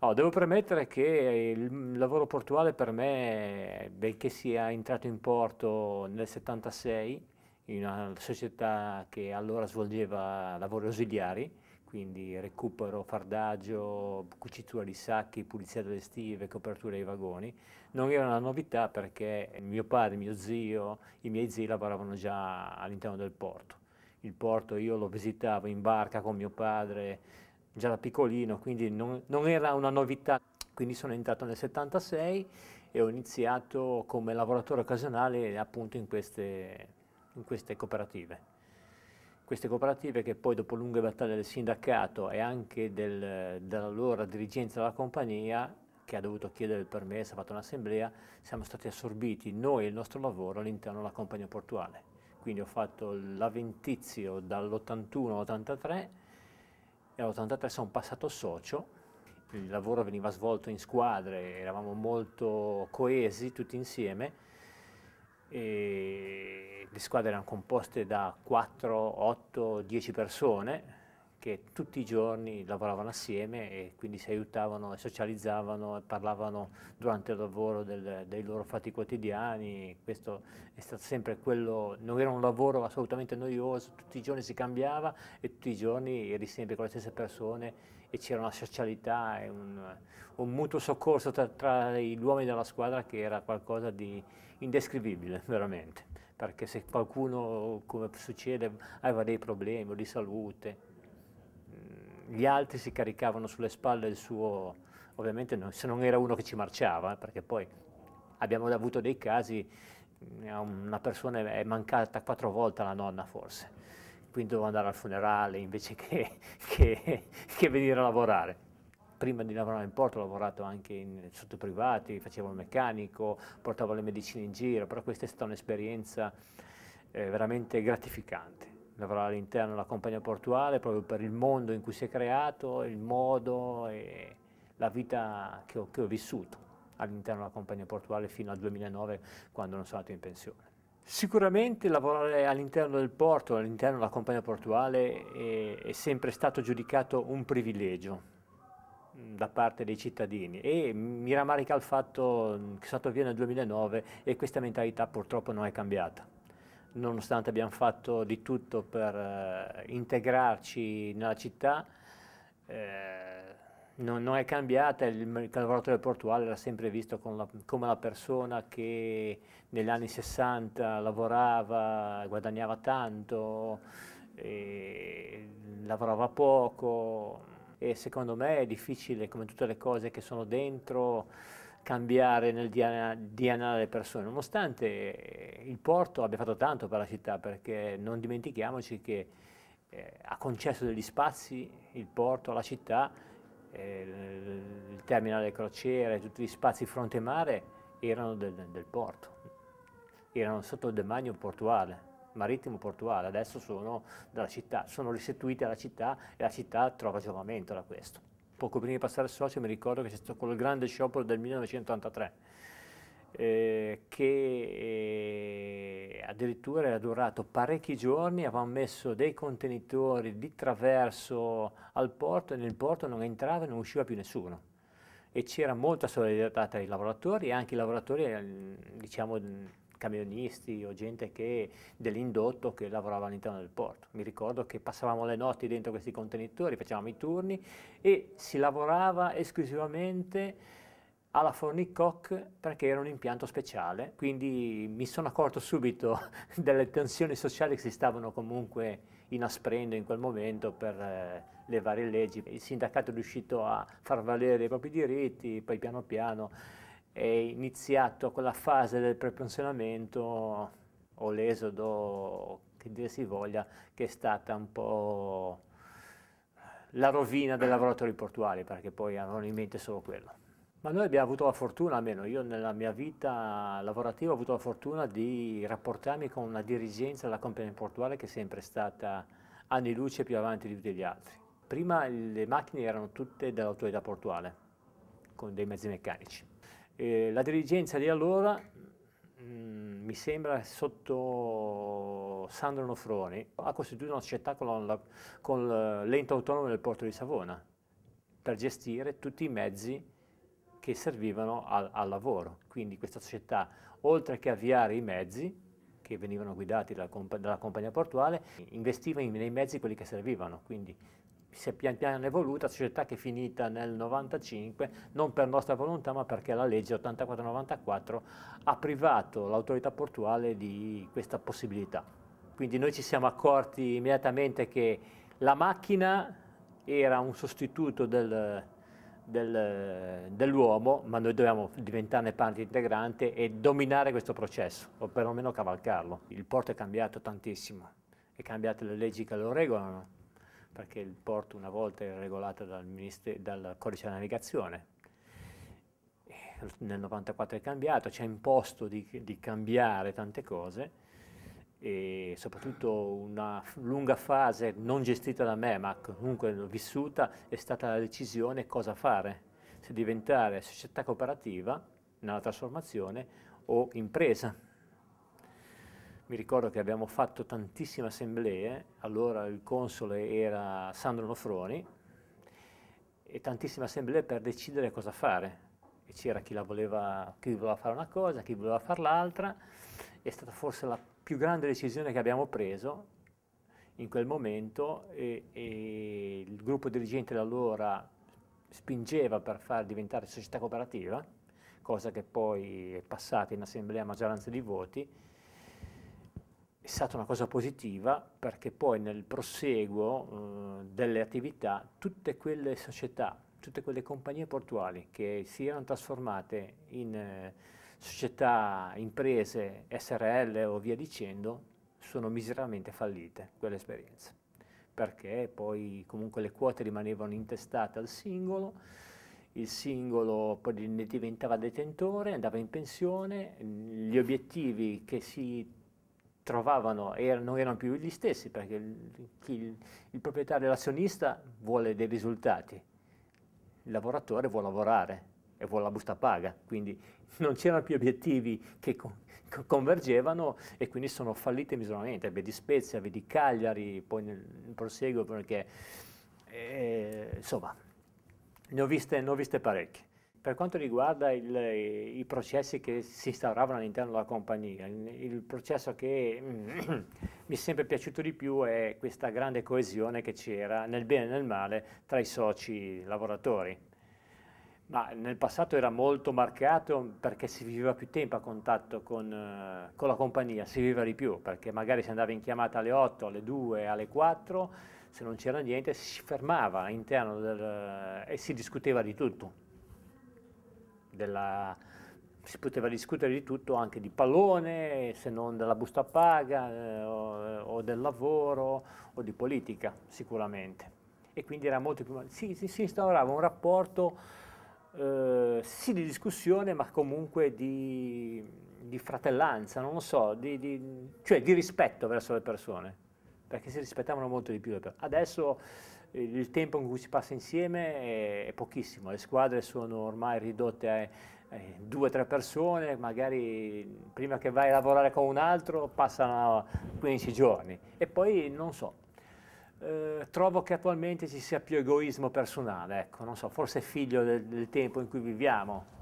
Oh, devo premettere che il lavoro portuale per me, benché sia entrato in porto nel 76, in una società che allora svolgeva lavori ausiliari, quindi recupero, fardaggio, cucitura di sacchi, pulizia delle stive, copertura dei vagoni, non era una novità perché mio padre, mio zio, i miei zii lavoravano già all'interno del porto. Il porto io lo visitavo in barca con mio padre, già da piccolino, quindi non, non era una novità. Quindi sono entrato nel 76 e ho iniziato come lavoratore occasionale appunto in queste, in queste cooperative queste cooperative che poi dopo lunghe battaglie del sindacato e anche del, loro dirigenza della compagnia che ha dovuto chiedere il permesso, ha fatto un'assemblea, siamo stati assorbiti noi e il nostro lavoro all'interno della compagnia portuale. Quindi ho fatto l'aventizio dall'81 all'83 ero 83 sono passato socio, il lavoro veniva svolto in squadre, eravamo molto coesi tutti insieme e le squadre erano composte da 4, 8, 10 persone che tutti i giorni lavoravano assieme e quindi si aiutavano e socializzavano e parlavano durante il lavoro del, dei loro fatti quotidiani. Questo è stato sempre quello, non era un lavoro assolutamente noioso, tutti i giorni si cambiava e tutti i giorni eri sempre con le stesse persone e c'era una socialità e un, un mutuo soccorso tra, tra gli uomini della squadra che era qualcosa di indescrivibile, veramente. Perché se qualcuno, come succede, aveva dei problemi o di salute, gli altri si caricavano sulle spalle il suo, ovviamente non, se non era uno che ci marciava, perché poi abbiamo avuto dei casi, eh, una persona è mancata quattro volte la nonna forse, quindi dovevo andare al funerale invece che, che, che venire a lavorare prima di lavorare in porto ho lavorato anche in sotto privati, facevo il meccanico, portavo le medicine in giro, però questa è stata un'esperienza eh, veramente gratificante lavorare all'interno della compagnia portuale proprio per il mondo in cui si è creato, il modo e la vita che ho, che ho vissuto all'interno della compagnia portuale fino al 2009 quando non sono andato in pensione. Sicuramente lavorare all'interno del porto, all'interno della compagnia portuale è, è, sempre stato giudicato un privilegio mm, da parte dei cittadini e mi rammarica il fatto mm, che sono stato via nel 2009 e questa mentalità purtroppo non è cambiata nonostante abbiamo fatto di tutto per eh, integrarci nella città, eh, non, non, è cambiata, il, il lavoratore portuale era sempre visto la, come la persona che negli anni 60 lavorava, guadagnava tanto, lavorava poco e secondo me è difficile, come tutte le cose che sono dentro, cambiare nel DNA, DNA delle persone, nonostante il porto abbia fatto tanto per la città, perché non dimentichiamoci che eh, ha concesso degli spazi, il porto alla città, eh, il terminale crociere, tutti gli spazi fronte mare erano del, del porto, erano sotto il demanio portuale, marittimo portuale, adesso sono dalla città, sono restituiti alla città e la città trova giovamento da questo poco prima di passare al socio mi ricordo che c'è stato quel grande sciopero del 1983, eh, che eh, addirittura era durato parecchi giorni, avevamo messo dei contenitori di traverso al porto e nel porto non entrava e non usciva più nessuno e c'era molta solidarietà tra i lavoratori e anche i lavoratori ehm, diciamo camionisti o gente che, dell'indotto che lavorava all'interno del porto. Mi ricordo che passavamo le notti dentro questi contenitori, facevamo i turni e si lavorava esclusivamente alla Fornicoc perché era un impianto speciale, quindi mi sono accorto subito delle tensioni sociali che si stavano comunque inasprendo in quel momento per eh, le varie leggi. Il sindacato è riuscito a far valere i propri diritti, poi piano piano è iniziato quella fase del prepensionamento o l'esodo, che dire si voglia, che è stata un po' la rovina dei lavoratori portuali, perché poi avevano in mente solo quello. Ma noi abbiamo avuto la fortuna, almeno io nella mia vita lavorativa ho avuto la fortuna di rapportarmi con una dirigenza della compagnia portuale che è sempre stata anni luce più avanti di tutti gli altri. Prima le macchine erano tutte dell'autorità portuale, con dei mezzi meccanici. Eh, la dirigenza di allora, mh, mm, mi sembra sotto Sandro Nofroni, ha costituito una società con, la, con l'ente autonomo del porto di Savona per gestire tutti i mezzi che servivano al, al lavoro. Quindi questa società, oltre che avviare i mezzi, che venivano guidati dalla, comp dalla compagnia portuale, investiva in, nei mezzi quelli che servivano, quindi si è pian piano evoluta, società che è finita nel 95, non per nostra volontà, ma perché la legge 84-94 ha privato l'autorità portuale di questa possibilità. Quindi noi ci siamo accorti immediatamente che la macchina era un sostituto del, del, dell'uomo, ma noi dovevamo diventarne parte integrante e dominare questo processo, o perlomeno cavalcarlo. Il porto è cambiato tantissimo, è cambiate le leggi che lo regolano, perché il porto una volta era regolato dal, dal codice della navigazione, nel 94 è cambiato, ci ha imposto di, di cambiare tante cose e soprattutto una lunga fase non gestita da me ma comunque vissuta è stata la decisione cosa fare, se diventare società cooperativa nella trasformazione o impresa mi ricordo che abbiamo fatto tantissime assemblee, allora il console era Sandro Nofroni, e tantissime assemblee per decidere cosa fare. c'era chi, chi, voleva fare una cosa, chi voleva fare l'altra, è stata forse la più grande decisione che abbiamo preso in quel momento e, e il gruppo dirigente da allora spingeva per far diventare società cooperativa, cosa che poi è passata in assemblea a maggioranza di voti, è stata una cosa positiva perché poi nel proseguo eh, delle attività tutte quelle società, tutte quelle compagnie portuali che si erano trasformate in eh, società, imprese, SRL o via dicendo, sono miseramente fallite quelle esperienze. perché poi comunque le quote rimanevano intestate al singolo, il singolo poi ne diventava detentore, andava in pensione, gli obiettivi che si trovavano erano, non erano più gli stessi perché il, il, il proprietario, l'azionista vuole dei risultati, il lavoratore vuole lavorare e vuole la busta paga, quindi non c'erano più obiettivi che con, convergevano e quindi sono fallite miseramente, vedi Spezia, vedi Cagliari, poi nel, nel proseguo perché eh, insomma ne ho viste, ne ho viste parecchie. Per quanto riguarda il, i processi che si instauravano all'interno della compagnia, il, processo che mm, mi è sempre piaciuto di più è questa grande coesione che c'era nel bene e nel male tra i soci lavoratori. Ma nel passato era molto marcato perché si viveva più tempo a contatto con, eh, con la compagnia, si viveva di più, perché magari si andava in chiamata alle 8, alle 2, alle 4, se non c'era niente si fermava all'interno eh, e si discuteva di tutto della, si poteva discutere di tutto, anche di pallone, se non della busta paga eh, o, eh, o, del lavoro o di politica, sicuramente. E quindi era molto più... Si, si, si instaurava un rapporto, eh, sì di discussione, ma comunque di, di fratellanza, non lo so, di, di, cioè di rispetto verso le persone perché si rispettavano molto di più. Adesso eh, il tempo in cui si passa insieme è pochissimo, le squadre sono ormai ridotte a eh, due o tre persone, magari prima che vai a lavorare con un altro passano 15 giorni e poi non so. Eh, trovo che attualmente ci sia più egoismo personale, ecco, non so, forse è figlio del, del tempo in cui viviamo,